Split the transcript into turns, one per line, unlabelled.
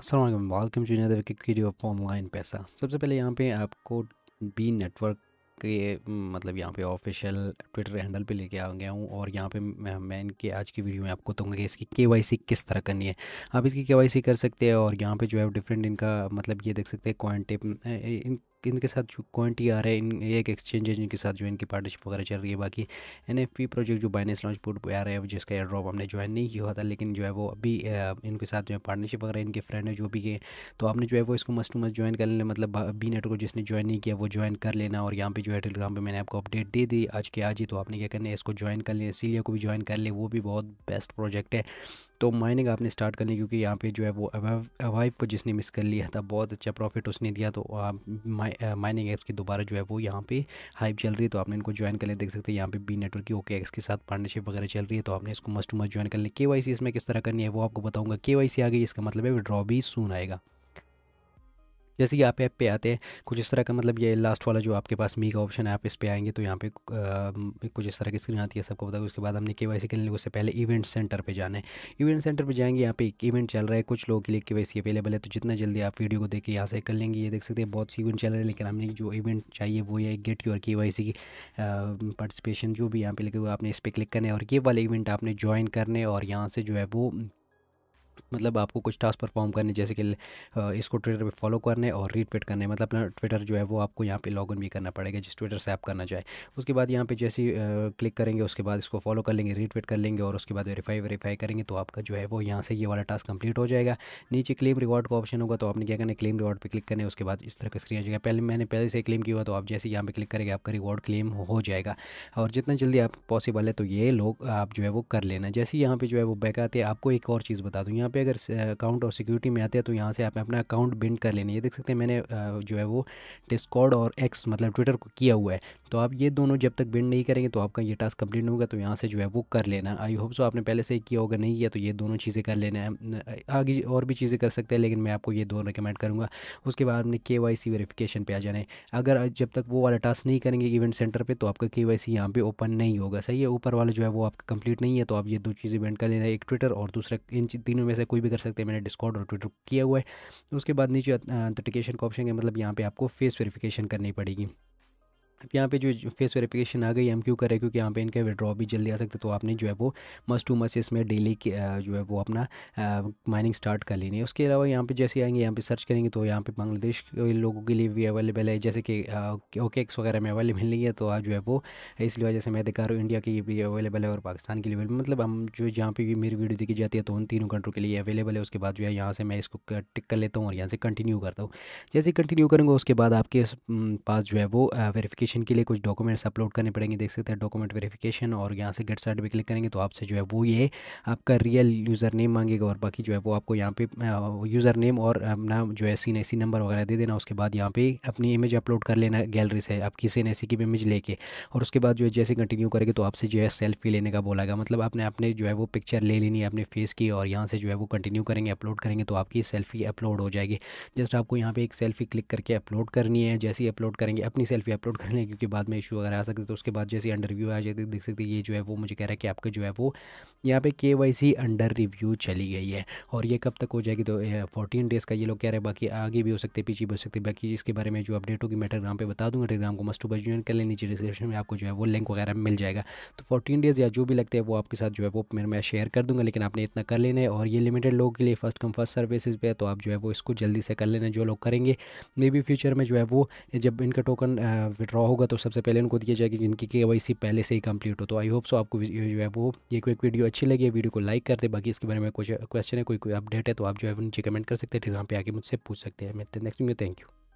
Aslam welcome to another wicket video of online पैसा सबसे पहले यहाँ पे आपको बी नेटवर्क के हम्म, मतलब यहाँ पे ऑफिशियल ट्विटर हैंडल पे लेके आ गया हूँ और यहाँ पे मैं मैं इनके आज की वीडियो में आपको बताऊँगा कि इसकी केवाईसी किस तरह करनी है आप इसकी केवाईसी कर सकते हैं और यहाँ पे जो है डिफरेंट इनका मतलब ये देख सकते हैं क्वान्टिप इन इनके साथ जो क्वान्टी आ रहा है इन एक एक्सचेंज है जिनके साथ जो इनकी पार्टनरशिप वगैरह चल रही है बाकी एन प्रोजेक्ट जो बाइनेंस लॉन्च पोर्ट पर आ रहा है जिसका एयर ड्रॉप हमने ज्वाइन नहीं किया हुआ था लेकिन जो है वो अभी इनके साथ जो है पार्टनरशिप वगैरह इनके फ्रेंड है जो भी है तो आपने जो है वो इसको मस्ट टू मस्ट ज्वाइन कर लेना मतलब बी नेटवर्क को जिसने ज्वाइन नहीं किया वो ज्वाइन कर लेना और यहाँ पर जो है टेलीग्राम पर मैंने आपको अपडेट दे दी आज के आज ही तो आपने क्या करना है इसको ज्वाइन कर लेना सीलिया को भी ज्वाइन कर ले वो भी बहुत बेस्ट प्रोजेक्ट है तो माइनिंग आपने स्टार्ट ली क्योंकि यहाँ पे जो है वो अवाइव को जिसने मिस कर लिया था बहुत अच्छा प्रॉफिट उसने दिया तो आप माइनिंग ऐप्स की दोबारा जो है वो यहाँ पे हाइप चल रही है तो आपने इनको ज्वाइन कर लिया देख सकते हैं यहाँ पे बी नेटवर्क की ओके एक्स के साथ पार्टनरशिप वगैरह चल रही है तो आपने इसको मस्ट टू मस्ट ज्वाइन कर लिया के इसमें किस तरह करनी है वो आपको बताऊँगा के आ गई इसका मतलब है विड्रॉ भी सून आएगा जैसे कि आप ऐप पे आते हैं कुछ इस तरह का मतलब ये लास्ट वाला जो आपके पास मी का ऑप्शन है आप इस पर आएंगे तो यहाँ पे आ, कुछ इस तरह की स्क्रीन आती है सबको पता है उसके बाद हमने के वाई सी करने उससे पहले इवेंट सेंटर पर जाना है इवेंट सेंटर पर जाएंगे यहाँ पे एक इवेंट चल रहा है कुछ लोगों के लिए के वाई सी अवेलेबल है तो जितना जल्दी आप वीडियो को देख के यहाँ से कर लेंगे ये देख सकते हैं बहुत सी इवेंट चल रहे हैं लेकिन हमने जो इवेंट चाहिए वो है गेट योर और के वाई सी की पार्टिसिपेशन जो भी यहाँ पे लगे हुए आपने इस पर क्लिक करने और ये वाले इवेंट आपने ज्वाइन करने और यहाँ से जो है वो मतलब आपको कुछ टास्क परफॉर्म करने जैसे कि इसको ट्विटर पे फॉलो करने और रीट्वीट करने मतलब अपना ट्विटर जो है वो आपको यहाँ पे लॉगिन भी करना पड़ेगा जिस ट्विटर से आप करना चाहे उसके बाद यहाँ पे जैसे क्लिक करेंगे उसके बाद इसको फॉलो कर लेंगे रीट्वीट कर लेंगे और उसके बाद वेरीफाई वेरीफाई करेंगे तो आपका जो है वो यहाँ से ये वाला टास्क कंप्लीट हो जाएगा नीचे क्लेम रिवॉर्ड का ऑप्शन होगा तो आपने क्या करना है क्लेम रिवॉर्ड पर क्लिक करने उसके बाद इस तरह का स्क्रीन आ जाएगा पहले मैंने पहले से क्लेम किया हुआ तो आप जैसे यहाँ पर क्लिक करेंगे आपका रिवॉर्ड क्लेम हो जाएगा और जितना जल्दी आप पॉसिबल है तो ये लोग आप जो है वो कर लेना जैसे यहाँ पर जो है वो बैक आते आपको एक और चीज़ बता दूँ यहाँ पर पे अगर अकाउंट और सिक्योरिटी में आते हैं तो यहाँ से आप अपना अकाउंट बिंड कर लेना ये देख सकते हैं मैंने जो है वो डिस्कॉर्ड और एक्स मतलब ट्विटर को किया हुआ है तो आप ये दोनों जब तक बिंड नहीं करेंगे तो आपका ये टास्क कंप्लीट नहीं होगा तो यहाँ से जो है वो कर लेना आई होप सो आपने पहले से किया होगा नहीं किया तो ये दोनों चीज़ें कर लेना है आगे और भी चीज़ें कर सकते हैं लेकिन मैं आपको ये दो रिकमेंड करूँगा उसके बाद हमने के वाई सी वेरीफिकेशन पर आ जाना है अगर जब तक वो वाला टास्क नहीं करेंगे इवेंट सेंटर पर तो आपका के वाई सी यहाँ पर ओपन नहीं होगा सही है ऊपर वाला जो है वो आपका कंप्लीट नहीं है तो आप ये दो चीज़ें बेंड कर लेना एक ट्विटर और दूसरा इन तीनों में से कोई भी कर सकते हैं मैंने डिस्कॉर्ड और ट्विटर किया हुआ है उसके बाद नीचे ऑथेंटिकेशन का ऑप्शन है मतलब यहाँ पर आपको फेस वेरीफिकेशन करनी पड़ेगी यहाँ पे जो फेस वेरिफिकेशन आ गई एम क्यू करें क्योंकि यहाँ पे इनका विड्रॉ भी जल्दी आ सकते तो आपने जो है वो मस्ट टू मस्ट इसमें डेली जो है वो अपना माइनिंग स्टार्ट कर लेनी है उसके अलावा यहाँ पे जैसे आएंगे यहाँ पे सर्च करेंगे तो यहाँ पे बांग्लादेश के लोगों के लिए भी अवेलेबल है जैसे कि ओकेक्स वगैरह में अवेलेबल नहीं है तो आज जो है वो इसलिए वजह से मैं दिखा रहा हूँ इंडिया के लिए भी अवेलेबल है और पाकिस्तान के लिए मतलब हम जो जहाँ पर भी मेरी वीडियो देखी जाती है तो उन तीनों कंट्रों के लिए अवेलेबल है उसके बाद जो है यहाँ से मैं इसको टिक कर लेता हूँ और यहाँ से कंटिन्यू करता हूँ जैसे कंटिन्यू करूँगा उसके बाद आपके पास जो है वो वेरीफिकेशन वेरिफिकेशन के लिए कुछ डॉक्यूमेंट्स अपलोड करने पड़ेंगे देख सकते हैं डॉक्यूमेंट वेरिफिकेशन और यहाँ से गेट साइड पर क्लिक करेंगे तो आपसे जो है वो ये आपका रियल यूज़र नेम मांगेगा और बाकी जो है वो आपको यहाँ पे यूज़र नेम और अपना जो है सीन एसी नंबर वगैरह दे देना उसके बाद यहाँ पे अपनी इमेज अपलोड कर लेना गैलरी से आपकी सीन एसी की इमेज लेके और उसके बाद जो है जैसे कंटिन्यू करेंगे तो आपसे जो है सेल्फी लेने का बोला गया मतलब आपने अपने जो है वो पिक्चर ले लेनी है अपने फेस की और यहाँ से जो है वो कंटिन्यू करेंगे अपलोड करेंगे तो आपकी सेल्फी अपलोड हो जाएगी जस्ट आपको यहाँ पर एक सेल्फी क्लिक करके अपलोड करनी है जैसे ही अपलोड करेंगे अपनी सेल्फी अपलोड कर हैं क्योंकि बाद में इशू अगर आ सकते तो उसके बाद जैसे अंडर रिव्यू आ जाते देख सकते ये जो है वो मुझे कह रहा है कि आपका जो है वो यहाँ पे के अंडर रिव्यू चली गई है और ये कब तक हो जाएगी तो फोर्टीन डेज़ का ये लोग कह रहे हैं बाकी आगे भी हो सकते पीछे भी हो सकते बाकी इसके बारे में जो अपडेट होगी मैं टेलीग्राम पर बता दूँगा टेलीग्राम को मस्टू बज कर लें नीचे डिस्क्रिप्शन में आपको जो है वो लिंक वगैरह मिल जाएगा तो फोर्टीन डेज़ या जो भी लगते हैं वो आपके साथ जो है वो मेरे मैं शेयर कर दूँगा लेकिन आपने इतना कर लेना है और ये लिमिटेड लोगों के लिए फर्स्ट कम फर्स्ट सर्विसेज पे है तो आप जो है वो इसको जल्दी से कर लेना जो लोग करेंगे मे बी फ्यूचर में जो है वो जब इनका टोकन विड्रॉ होगा तो सबसे पहले उनको दिया जाएगा जिनकी के पहले से ही कंप्लीट हो तो आई होप सो आपको जो है वो ये क्विक वीडियो अच्छी लगी वीडियो को लाइक कर दे बाकी इसके बारे में कुछ क्वेश्चन है कोई कोई अपडेट है तो आप जो है नीचे कमेंट कर सकते हैं फिर वहाँ पे आके मुझसे पूछ सकते हैं मैं नेक्स्ट में थैंक यू